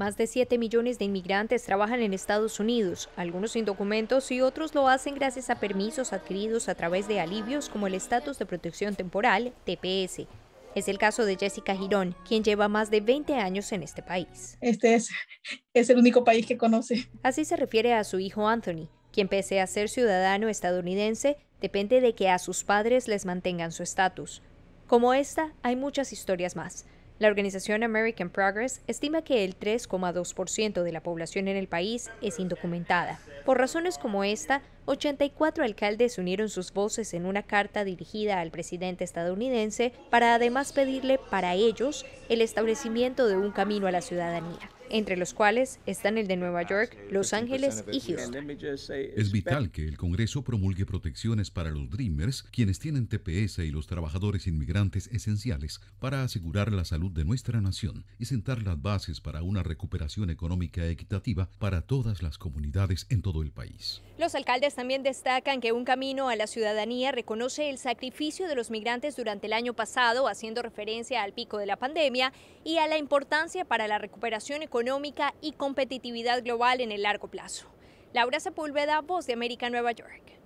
Más de 7 millones de inmigrantes trabajan en Estados Unidos, algunos sin documentos y otros lo hacen gracias a permisos adquiridos a través de alivios como el Estatus de Protección Temporal, TPS. Es el caso de Jessica Girón, quien lleva más de 20 años en este país. Este es, el único país que conoce. Así se refiere a su hijo Anthony, quien pese a ser ciudadano estadounidense, depende de que a sus padres les mantengan su estatus. Como esta, hay muchas historias más. La organización American Progress estima que el 3,2% de la población en el país es indocumentada. Por razones como esta, 84 alcaldes unieron sus voces en una carta dirigida al presidente estadounidense para además pedirle para ellos el establecimiento de un camino a la ciudadanía entre los cuales están el de Nueva York, Los Ángeles y Houston. Es vital que el Congreso promulgue protecciones para los Dreamers, quienes tienen TPS y los trabajadores inmigrantes esenciales para asegurar la salud de nuestra nación y sentar las bases para una recuperación económica equitativa para todas las comunidades en todo el país. Los alcaldes también destacan que un camino a la ciudadanía reconoce el sacrificio de los migrantes durante el año pasado, haciendo referencia al pico de la pandemia y a la importancia para la recuperación económica económica y competitividad global en el largo plazo. Laura Sepúlveda, Voz de América, Nueva York.